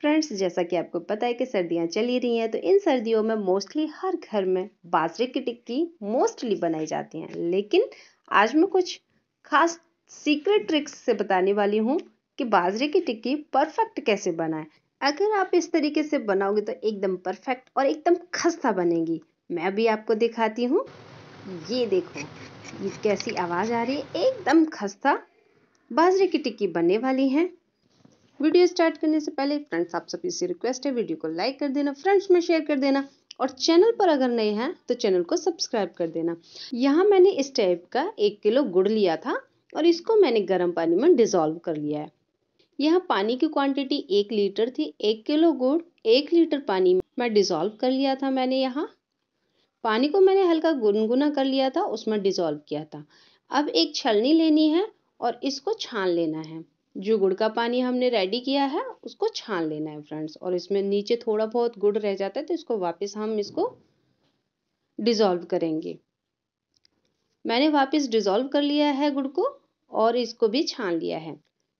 friends जैसा कि आपको पता है कि सर्दियाँ चली रही हैं तो इन सर्दियों में मोस्टली हर घर में बाजरे की टिक्की मोस्टली बनाई जाती हैं लेकिन आज मैं कुछ खास सीक्रेट ट्रिक्स से बताने वाली हूँ कि बाजरे की टिक्की परफेक्ट कैसे बनाए अगर आप इस तरीके से बनाओगे तो एकदम परफेक्ट और एकदम खस्ता बनेगी मैं भी आपको दिखाती हूँ ये देखो ये कैसी आवाज़ आ रही है एकदम खस्ता बाजरे की टिक्की बनने वाली है वीडियो स्टार्ट करने से पहले फ्रेंड्स आप सभी से रिक्वेस्ट है वीडियो को लाइक कर देना फ्रेंड्स में शेयर कर देना और चैनल पर अगर नए हैं तो चैनल को सब्सक्राइब कर देना यहाँ मैंने इस टाइप का एक किलो गुड़ लिया था और इसको मैंने गर्म पानी में डिजोल्व कर लिया है यह पानी की क्वांटिटी एक लीटर थी एक किलो गुड़ एक लीटर पानी में डिजोल्व कर लिया था मैंने यहाँ पानी को मैंने हल्का गुनगुना कर लिया था उसमें डिजोल्व किया था अब एक छलनी लेनी है और इसको छान लेना है जो गुड़ का पानी हमने रेडी किया है उसको छान लेना है फ्रेंड्स और इसमें नीचे थोड़ा बहुत गुड़ रह जाता है तो इसको वापस हम इसको डिज़ोल्व करेंगे मैंने वापस डिज़ोल्व कर लिया है गुड़ को और इसको भी छान लिया है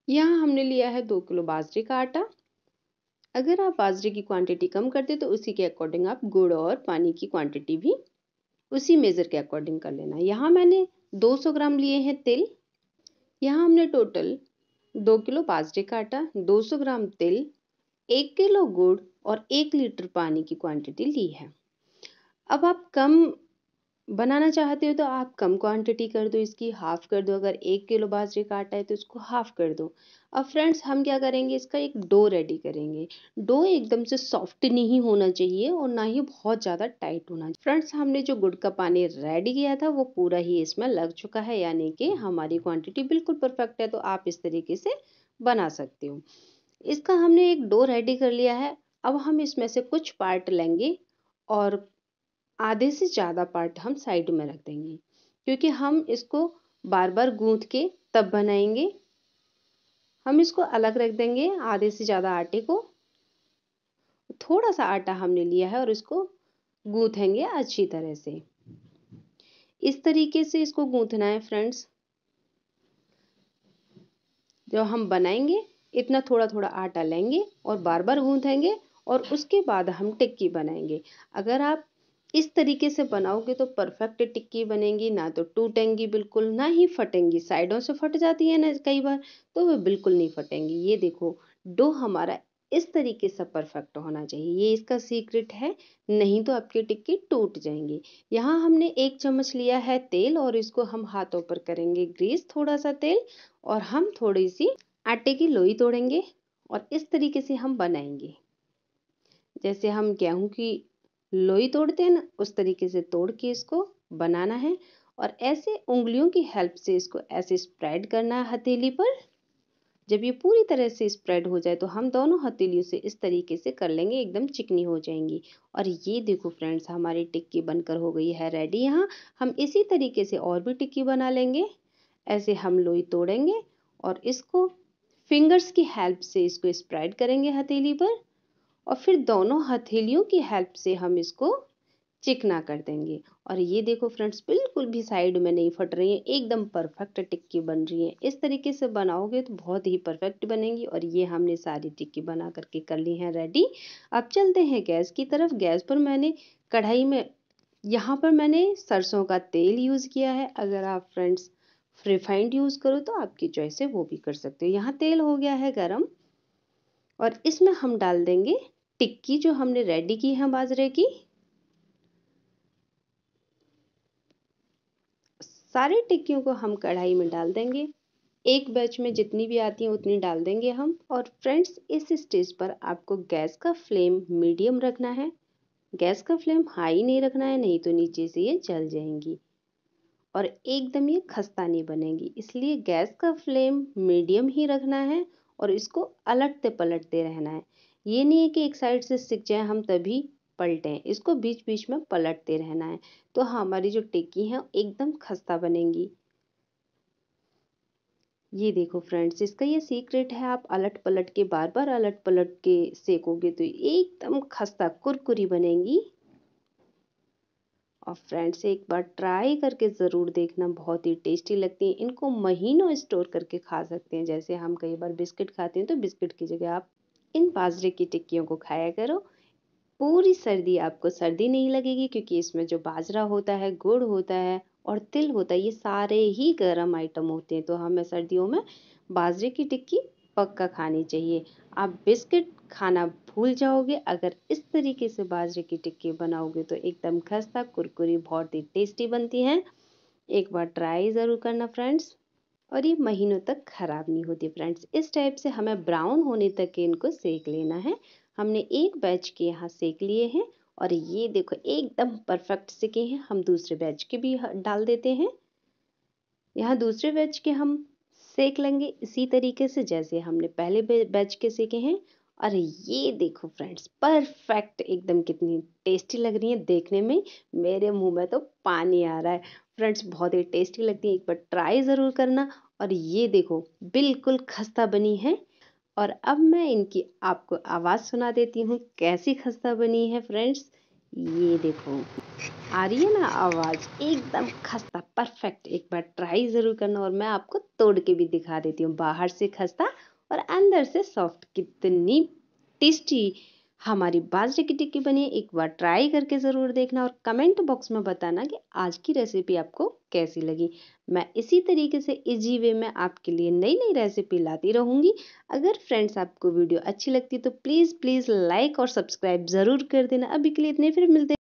यहाँ हमने लिया है दो किलो बाजरे का आटा अगर आप बाजरे की क्वांटिटी कम करते तो उसी के अकॉर्डिंग आप गुड़ और पानी की क्वांटिटी भी उसी मेज़र के अकॉर्डिंग कर लेना यहाँ मैंने 200 ग्राम लिए हैं तिल यहाँ हमने टोटल दो किलो बाजरे का आटा 200 ग्राम तिल एक किलो गुड़ और एक लीटर पानी की क्वांटिटी ली है अब आप कम बनाना चाहते हो तो आप कम क्वांटिटी कर दो इसकी हाफ़ कर दो अगर एक किलो बाजरे का आटा है तो इसको हाफ़ कर दो अब फ्रेंड्स हम क्या करेंगे इसका एक डो रेडी करेंगे डो एकदम से सॉफ्ट नहीं होना चाहिए और ना ही बहुत ज़्यादा टाइट होना चाहिए फ्रेंड्स हमने जो गुड़ का पानी रेडी किया था वो पूरा ही इसमें लग चुका है यानी कि हमारी क्वान्टिटी बिल्कुल परफेक्ट है तो आप इस तरीके से बना सकते हो इसका हमने एक डो रेडी कर लिया है अब हम इसमें से कुछ पार्ट लेंगे और आधे से ज़्यादा पार्ट हम साइड में रख देंगे क्योंकि हम इसको बार बार गूंथ के तब बनाएंगे हम इसको अलग रख देंगे आधे से ज़्यादा आटे को थोड़ा सा आटा हमने लिया है और इसको गूंथेंगे अच्छी तरह से इस तरीके से इसको गूंथना है फ्रेंड्स जब हम बनाएंगे इतना थोड़ा थोड़ा आटा लेंगे और बार बार गूंथेंगे और उसके बाद हम टिक्की बनाएंगे अगर आप इस तरीके से बनाओगे तो परफेक्ट टिक्की बनेगी ना तो टूटेंगी बिल्कुल ना ही फटेंगी साइडों से फट जाती है ना कई बार तो वह बिल्कुल नहीं फटेंगी ये देखो डो हमारा इस तरीके से परफेक्ट होना चाहिए ये इसका सीक्रेट है नहीं तो आपकी टिक्की टूट जाएंगी यहाँ हमने एक चम्मच लिया है तेल और इसको हम हाथों पर करेंगे ग्रीस थोड़ा सा तेल और हम थोड़ी सी आटे की लोई तोड़ेंगे और इस तरीके से हम बनाएंगे जैसे हम गेहूं की लोई तोड़ते हैं ना उस तरीके से तोड़ के इसको बनाना है और ऐसे उंगलियों की हेल्प से इसको ऐसे स्प्रेड करना है हथेली पर जब ये पूरी तरह से स्प्रेड हो जाए तो हम दोनों हथेलियों से इस तरीके से कर लेंगे एकदम चिकनी हो जाएंगी और ये देखो फ्रेंड्स हमारी टिक्की बनकर हो गई है रेडी यहाँ हम इसी तरीके से और भी टिक्की बना लेंगे ऐसे हम लोई तोड़ेंगे और इसको फिंगर्स की हेल्प से इसको स्प्रेड करेंगे हथेली पर और फिर दोनों हथेलियों की हेल्प से हम इसको चिकना कर देंगे और ये देखो फ्रेंड्स बिल्कुल भी साइड में नहीं फट रही है एकदम परफेक्ट टिक्की बन रही है इस तरीके से बनाओगे तो बहुत ही परफेक्ट बनेंगी और ये हमने सारी टिक्की बना करके कर ली है रेडी अब चलते हैं गैस की तरफ गैस पर मैंने कढ़ाई में यहाँ पर मैंने सरसों का तेल यूज़ किया है अगर आप फ्रेंड्स रिफाइंड यूज़ करो तो आपकी चॉइस है वो भी कर सकते हो यहाँ तेल हो गया है गर्म और इसमें हम डाल देंगे टिक्की जो हमने रेडी की है बाजरे की सारी टिक्कियों को हम कढ़ाई में डाल देंगे एक बैच में जितनी भी आती हैं उतनी डाल देंगे हम और फ्रेंड्स इस स्टेज पर आपको गैस का फ्लेम मीडियम रखना है गैस का फ्लेम हाई नहीं रखना है नहीं तो नीचे से ये जल जाएंगी और एकदम ये खस्ता नहीं बनेगी इसलिए गैस का फ्लेम मीडियम ही रखना है और इसको अलटते पलटते रहना है ये नहीं है कि एक साइड से सीख जाए हम तभी पलटें इसको बीच बीच में पलटते रहना है तो हाँ, हमारी जो टिक्की है एकदम खस्ता बनेंगी ये देखो फ्रेंड्स इसका ये सीक्रेट है आप अलट पलट के बार बार अलट पलट के सेकोगे तो एकदम खस्ता कुरकुरी बनेंगी और फ्रेंड्स एक बार ट्राई करके ज़रूर देखना बहुत ही टेस्टी लगती है इनको महीनों स्टोर करके खा सकते हैं जैसे हम कई बार बिस्किट खाते हैं तो बिस्किट की जगह आप इन बाजरे की टिक्कियों को खाया करो पूरी सर्दी आपको सर्दी नहीं लगेगी क्योंकि इसमें जो बाजरा होता है गुड़ होता है और तिल होता है ये सारे ही गर्म आइटम होते हैं तो हमें सर्दियों में बाजरे की टिक्की पक्का खानी चाहिए आप बिस्किट खाना भूल जाओगे अगर इस तरीके से बाजरे की टिक्की बनाओगे तो एकदम खस्ता कुरकुरी बहुत ही टेस्टी बनती हैं एक बार ट्राई ज़रूर करना फ्रेंड्स और ये महीनों तक ख़राब नहीं होती फ्रेंड्स इस टाइप से हमें ब्राउन होने तक इनको सेक लेना है हमने एक बैच के यहाँ सेक लिए हैं और ये देखो एकदम परफेक्ट सिके हैं हम दूसरे बैच के भी डाल देते हैं यहाँ दूसरे बैच के हम सेक लेंगे इसी तरीके से जैसे हमने पहले बैच के सेके हैं और ये देखो फ्रेंड्स परफेक्ट एकदम कितनी टेस्टी लग रही है देखने में मेरे मुंह में तो पानी आ रहा है फ्रेंड्स बहुत ही टेस्टी लगती है एक बार ट्राई ज़रूर करना और ये देखो बिल्कुल खस्ता बनी है और अब मैं इनकी आपको आवाज़ सुना देती हूँ कैसी खस्ता बनी है फ्रेंड्स ये देखो आ रही है ना आवाज़ एकदम खस्ता परफेक्ट एक बार ट्राई ज़रूर करना और मैं आपको तोड़ के भी दिखा देती हूँ बाहर से खस्ता और अंदर से सॉफ्ट कितनी टेस्टी हमारी बाजरे की टिक्की बनी है एक बार ट्राई करके ज़रूर देखना और कमेंट बॉक्स में बताना कि आज की रेसिपी आपको कैसी लगी मैं इसी तरीके से इजी वे में आपके लिए नई नई रेसिपी लाती रहूँगी अगर फ्रेंड्स आपको वीडियो अच्छी लगती तो प्लीज़ प्लीज़ लाइक और सब्सक्राइब ज़रूर कर देना अभी के लिए इतने फिर मिलते